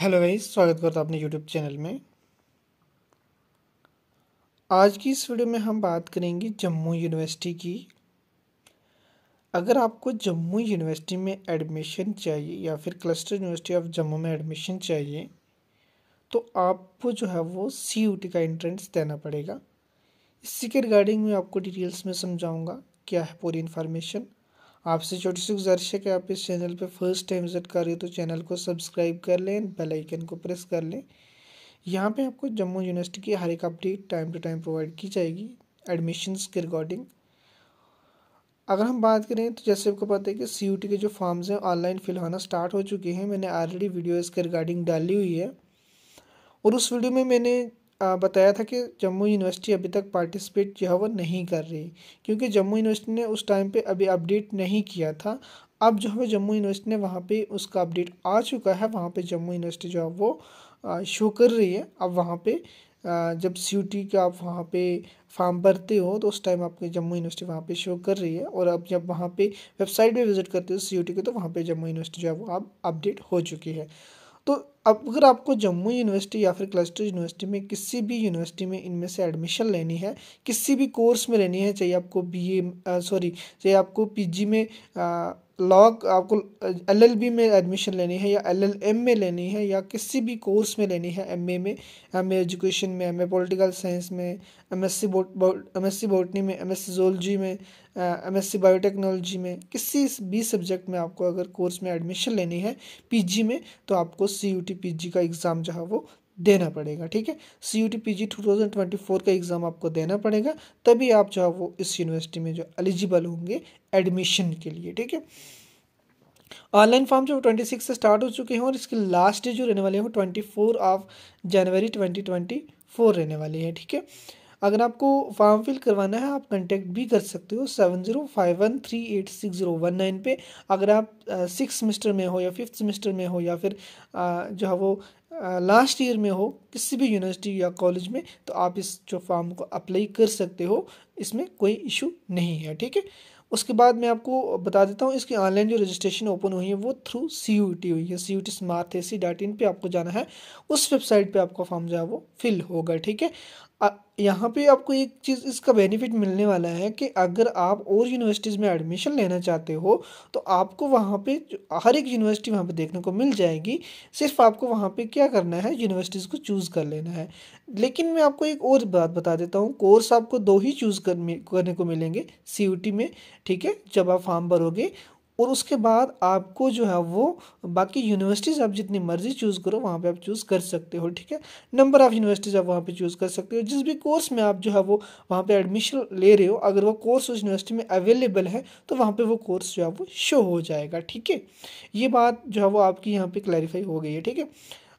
hello भाई स्वागत करता हूँ अपने यूट्यूब चैनल में आज की इस वीडियो में हम बात करेंगे जम्मू यूनिवर्सिटी की अगर आपको जम्मू यूनिवर्सिटी में एडमिशन चाहिए या फिर क्लस्टर यूनिवर्सिटी ऑफ जम्मू में एडमिशन चाहिए तो आपको जो है वो सी का एंट्रेंस देना पड़ेगा इसी के रिगार्डिंग में आपको डिटेल्स में समझाऊँगा क्या है पूरी इन्फॉर्मेशन आपसे छोटी सी गुजारिश है कि आप इस चैनल पे फर्स्ट टाइम विजिट कर रहे हो तो चैनल को सब्सक्राइब कर लें बेल आइकन को प्रेस कर लें यहाँ पे आपको जम्मू यूनिवर्सिटी की हर एक update time to time provide की जाएगी एडमिशन्स के रिगार्डिंग अगर हम बात करें तो जैसे आपको पता है कि सी के जो फॉर्म्स हैं ऑनलाइन फिल होना स्टार्ट हो चुके हैं मैंने ऑलरेडी वीडियो इसके रिगार्डिंग डाली हुई है और उस वीडियो में मैंने बताया था कि जम्मू यूनिवर्सिटी अभी तक पार्टिसिपेट जो है वो नहीं कर रही क्योंकि जम्मू यूनिवर्सिटी ने उस टाइम पे अभी अपडेट नहीं किया था अब जो है जम्मू यूनिवर्सिटी ने वहाँ पे उसका अपडेट आ चुका है वहाँ पे जम्मू यूनिवर्सिटी जो है वो शो कर रही है अब वहाँ पे जब सी का आप वहाँ पे फॉर्म भरते हो तो उस टाइम आपके जम्मू यूनिवर्सिटी वहाँ पे शो कर रही है और अब जब वहाँ पे वेबसाइट पे विजिट करते हो सी के तो वहाँ पे जम्मू यूनिवर्सिटी जो है वो अब अपडेट हो चुकी है तो अगर आपको जम्मू यूनिवर्सिटी या फिर क्लस्टर यूनिवर्सिटी में किसी भी यूनिवर्सिटी में इनमें से एडमिशन लेनी है किसी भी कोर्स में लेनी है चाहे आपको बीए सॉरी चाहे आपको पीजी में आ, लॉग आपको एलएलबी में एडमिशन लेनी है या एलएलएम में लेनी है या किसी भी कोर्स में लेनी है एमए में एमए एजुकेशन में एमए पॉलिटिकल साइंस में एमएससी बोट एमएससी बॉटनी में एमएससी जोलॉजी में एमएससी uh, बायोटेक्नोलॉजी में किसी भी सब्जेक्ट में आपको अगर कोर्स में एडमिशन लेनी है पीजी में तो आपको C U T P G का एग्ज़ाम जो है वो देना पड़ेगा ठीक है C U T P G two thousand twenty four का एग्ज़ाम आपको देना पड़ेगा तभी आप जो है वो इस यूनिवर्सिटी में जो एलिजिबल होंगे एडमिशन के लिए ठीक है ऑनलाइन फॉर्म जो ट्वेंटी सिक्स से स्टार्ट हो चुके हैं और इसकी लास्ट डे जो रहने वाले हैं वो twenty four of January twenty twenty four रहने वाले हैं ठीक है अगर आपको फॉर्म फिल करवाना है आप कंटेक्ट भी कर सकते हो seven zero five one three eight six zero one nine पे अगर आप सिक्स सेमेस्टर में हो या फिफ्थ सेमेस्टर में हो या फिर जो है वो लास्ट ईयर में हो किसी भी यूनिवर्सिटी या कॉलेज में तो आप इस जो फॉर्म को अप्लाई कर सकते हो इसमें कोई इशू नहीं है ठीक है उसके बाद मैं आपको बता देता हूँ इसकी ऑनलाइन जो रजिस्ट्रेशन ओपन हुई है वो थ्रू सी यू टी हुई है C U T smart A C dot in पर आपको जाना है उस वेबसाइट पे आपका फॉर्म जो है वो फिल होगा ठीक है यहाँ पे आपको एक चीज़ इसका बेनिफिट मिलने वाला है कि अगर आप और यूनिवर्सिटीज़ में एडमिशन लेना चाहते हो तो आपको वहाँ पे हर एक यूनिवर्सिटी वहाँ पे देखने को मिल जाएगी सिर्फ आपको वहाँ पे क्या करना है यूनिवर्सिटीज़ को चूज़ कर लेना है लेकिन मैं आपको एक और बात बता देता हूँ कोर्स आपको दो ही चूज़ कर, करने को मिलेंगे सी में ठीक है जब आप फॉर्म भरोगे और उसके बाद आपको जो है वो बाकी यूनिवर्सिटीज़ आप जितनी मर्ज़ी चूज़ करो वहाँ पे आप चूज़ कर सकते हो ठीक है नंबर ऑफ़ यूनिवर्सिटीज़ आप वहाँ पे चूज़ कर सकते हो जिस भी कोर्स में आप जो है वो वहाँ पे एडमिशन ले रहे हो अगर वो कोर्स उस यूनिवर्सिटी में अवेलेबल है तो वहाँ पर वो कोर्स जो है वो शो हो जाएगा ठीक है ये बात जो है वो आपकी यहाँ पर क्लैरिफाई हो गई है ठीक है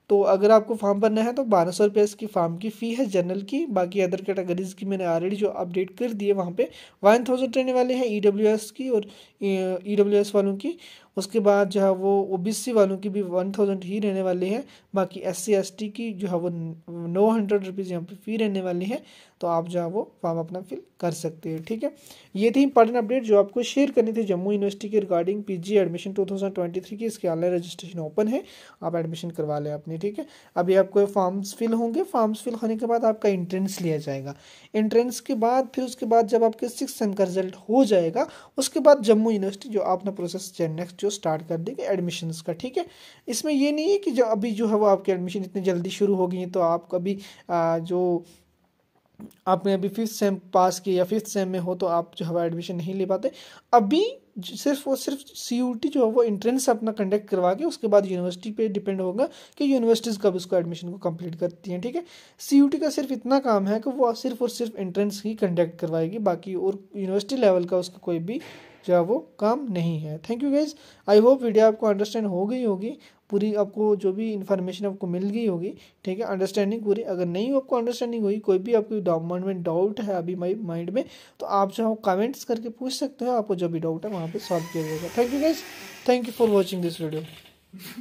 तो अगर आपको फॉर्म भरना है तो बारह सौ रुपये इसकी फॉर्म की फ़ी है जनरल की बाकी अदर कैटेगरीज की मैंने ऑलरेडी जो अपडेट कर दिए वहाँ पे वन थाउजेंड रहने वाले हैं ई डब्ल्यू एस की और ई डब्ल्यू एस वालों की उसके बाद जो है वो ओ बी सी वालों की भी वन थाउजेंड ही रहने वाले हैं बाकी एस सी एस टी की जो है वो नौ हंड्रेड रुपीज़ यहाँ पर फ़ी रहने वाली है तो आप जो है वो फॉर्म अपना फिल कर सकते हैं ठीक है ये थी इंपॉर्टेंट अपडेट जो आपको शेयर करनी थी जम्मू यूनिवर्सिटी के regarding P G admission two thousand twenty three की इसके ऑनलाइन रजिस्ट्रेशन ओपन है आप एडमिशन करवा लें अपनी ठीक है अभी आपको फॉर्म्स फिल होंगे फॉर्म्स फिल होने के बाद आपका इंट्रेंस लिया जाएगा इंट्रेंस के बाद फिर उसके बाद जब आपके सिक्स सेम का रिजल्ट हो जाएगा उसके बाद जम्मू यूनिवर्सिटी जो आपने प्रोसेस नेक्स्ट जो स्टार्ट कर देगी एडमिशन का ठीक है इसमें ये नहीं है कि जब अभी जो है वो आपकी एडमिशन इतनी जल्दी शुरू हो गई है तो आप कभी जो आपने अभी फिफ्थ सेम पास किया या फिफ्थ सेम में हो तो आप जो है एडमिशन नहीं ले पाते अभी सिर्फ और सिर्फ सी जो है वो इंट्रेंस अपना कंडक्ट करवा के उसके बाद यूनिवर्सिटी पे डिपेंड होगा कि यूनिवर्सिटीज़ कब उसको एडमिशन को कंप्लीट करती हैं ठीक है सी का सिर्फ इतना काम है कि वो सिर्फ और सिर्फ इंट्रेंस ही कंडक्ट करवाएगी बाकी और यूनिवर्सिटी लेवल का उसका कोई भी जो है वो काम नहीं है thank you guys I hope video आपको अंडरस्टैंड हो गई होगी पूरी आपको जो भी इन्फॉर्मेशन आपको मिल गई होगी ठीक है अंडरस्टैंडिंग पूरी अगर नहीं आपको अंडरस्टैंडिंग हुई कोई भी आपकी डाउट में डाउट है अभी माई माइंड में तो आप जो है कमेंट्स करके पूछ सकते हो आपको जो भी डाउट है वहाँ पर सॉल्व किया जाएगा thank you guys thank you for watching this video